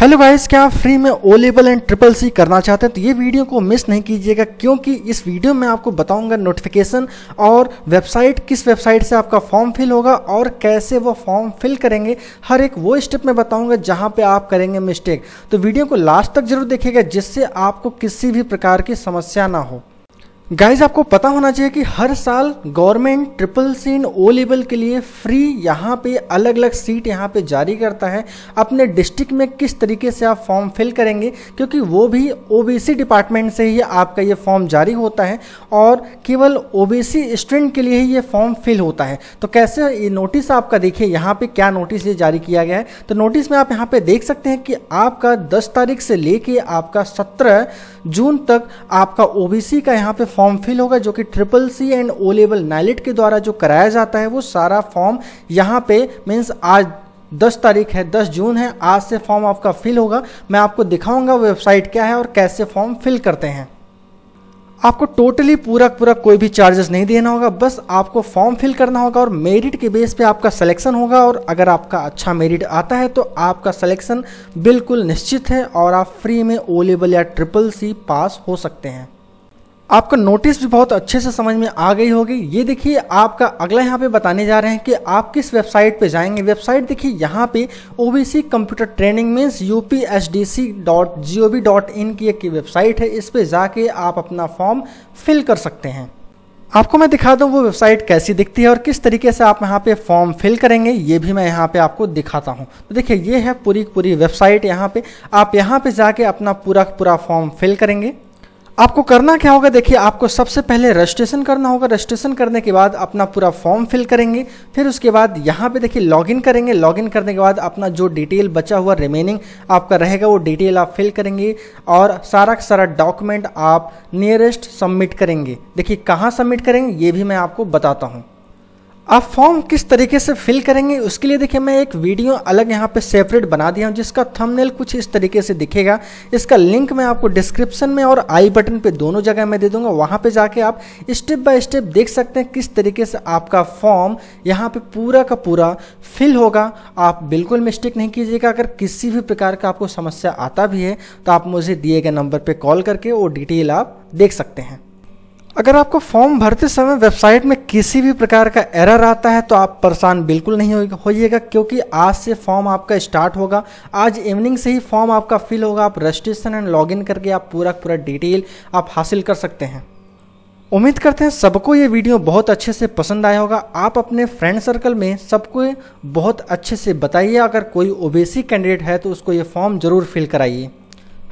hello guys क्या आप free में O level and triple C करना चाहते हैं तो ये वीडियो को मिस नहीं कीजिएगा क्योंकि इस वीडियो में आपको बताऊंगा नोटिफिकेशन और वेबसाइट किस वेबसाइट से आपका फॉर्म फिल होगा और कैसे वो फॉर्म फिल करेंगे हर एक वो स्टेप में बताऊंगा जहां पे आप करेंगे मिस्टेक तो वीडियो को लास्ट तक जरूर देखिएगा जिससे आपको किसी भी प्रकार की समस्या ना हो गाइज आपको पता होना चाहिए कि हर साल government triple C O level के लिए फ्री यहाँ पे अलग अलग सीट यहाँ पे जारी करता है अपने डिस्ट्रिक्ट में किस तरीके से आप फॉर्म फिल करेंगे क्योंकि वो भी ओबीसी डिपार्टमेंट से ही आपका ये फॉर्म जारी होता है और केवल ओबीसी स्टूडेंट के लिए ही ये फॉर्म फिल होता है तो कैसे ये नोटिस आपका देखिए यहाँ पर क्या नोटिस ये जारी किया गया है तो नोटिस में आप यहाँ पर देख सकते हैं कि आपका दस तारीख से लेके आपका सत्रह जून तक आपका ओ का यहाँ पर फॉर्म फॉर्म फिल होगा जो कि triple C and O level NIELIT के द्वारा जो कराया जाता है वो सारा फॉर्म यहाँ पे मीन्स आज दस तारीख है दस जून है आज से फॉर्म आपका फिल होगा मैं आपको दिखाऊंगा वेबसाइट क्या है और कैसे फॉर्म फिल करते हैं आपको टोटली पूरा पूरा कोई भी चार्जेस नहीं देना होगा बस आपको फॉर्म फिल करना होगा और मेरिट के बेस पे आपका सिलेक्शन होगा और अगर आपका अच्छा मेरिट आता है तो आपका सिलेक्शन बिल्कुल निश्चित है और आप फ्री में ओ लेवल या ट्रिपल सी पास हो सकते हैं आपका नोटिस भी बहुत अच्छे से समझ में आ गई होगी ये देखिए आपका अगला यहाँ पे बताने जा रहे हैं कि आप किस वेबसाइट पे जाएंगे वेबसाइट देखिए यहाँ पे C computer training means U P H D C dot G O V dot in की एक वेबसाइट है इस पर जाके आप अपना फॉर्म फिल कर सकते हैं आपको मैं दिखा दूँ वो वेबसाइट कैसी दिखती है और किस तरीके से आप यहाँ पे फॉर्म फिल करेंगे ये भी मैं यहाँ पे आपको दिखाता हूँ तो देखिए ये है पूरी पूरी वेबसाइट यहाँ पे आप यहाँ पे जाके अपना पूरा पूरा फॉर्म फिल करेंगे आपको करना क्या होगा देखिए आपको सबसे पहले रजिस्ट्रेशन करना होगा रजिस्ट्रेशन करने के बाद अपना पूरा फॉर्म फिल करेंगे फिर उसके बाद यहाँ पे देखिए लॉगिन करेंगे लॉगिन करने के बाद अपना जो डिटेल बचा हुआ रिमेनिंग आपका रहेगा वो डिटेल आप फिल करेंगे और सारा का सारा डॉक्यूमेंट आप नियरेस्ट सबमिट करेंगे देखिए कहाँ सबमिट करेंगे ये भी मैं आपको बताता हूँ आप फॉर्म किस तरीके से फिल करेंगे उसके लिए देखिए मैं एक वीडियो अलग यहाँ पे सेपरेट बना दिया हूँ जिसका थंबनेल कुछ इस तरीके से दिखेगा इसका लिंक मैं आपको डिस्क्रिप्शन में और आई बटन पे दोनों जगह मैं दे दूंगा वहाँ पे जाके आप स्टेप बाय स्टेप देख सकते हैं किस तरीके से आपका फॉर्म यहाँ पर पूरा का पूरा फिल होगा आप बिल्कुल मिस्टेक नहीं कीजिएगा अगर किसी भी प्रकार का आपको समस्या आता भी है तो आप मुझे दिए गए नंबर पर कॉल करके वो डिटेल आप देख सकते हैं अगर आपको फॉर्म भरते समय वेबसाइट में किसी भी प्रकार का एरर आता है तो आप परेशान बिल्कुल नहीं होइएगा क्योंकि आज से फॉर्म आपका स्टार्ट होगा आज इवनिंग से ही फॉर्म आपका फिल होगा आप रजिस्ट्रेशन एंड लॉगिन करके आप पूरा पूरा डिटेल आप हासिल कर सकते हैं उम्मीद करते हैं सबको ये वीडियो बहुत अच्छे से पसंद आया होगा आप अपने फ्रेंड सर्कल में सबको बहुत अच्छे से बताइए अगर कोई ओबीसी कैंडिडेट है तो उसको ये फॉर्म ज़रूर फिल कराइए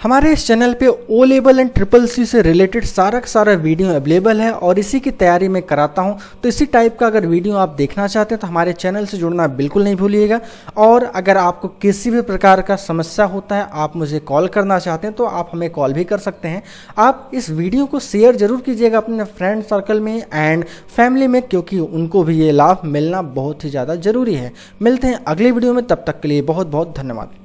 हमारे इस चैनल पे O level and triple C से रिलेटेड सारा का सारा वीडियो अवेलेबल है और इसी की तैयारी मैं कराता हूँ तो इसी टाइप का अगर वीडियो आप देखना चाहते हैं तो हमारे चैनल से जुड़ना बिल्कुल नहीं भूलिएगा और अगर आपको किसी भी प्रकार का समस्या होता है आप मुझे कॉल करना चाहते हैं तो आप हमें कॉल भी कर सकते हैं आप इस वीडियो को शेयर जरूर कीजिएगा अपने फ्रेंड सर्कल में एंड फैमिली में क्योंकि उनको भी ये लाभ मिलना बहुत ही ज़्यादा ज़रूरी है मिलते हैं अगले वीडियो में तब तक के लिए बहुत बहुत धन्यवाद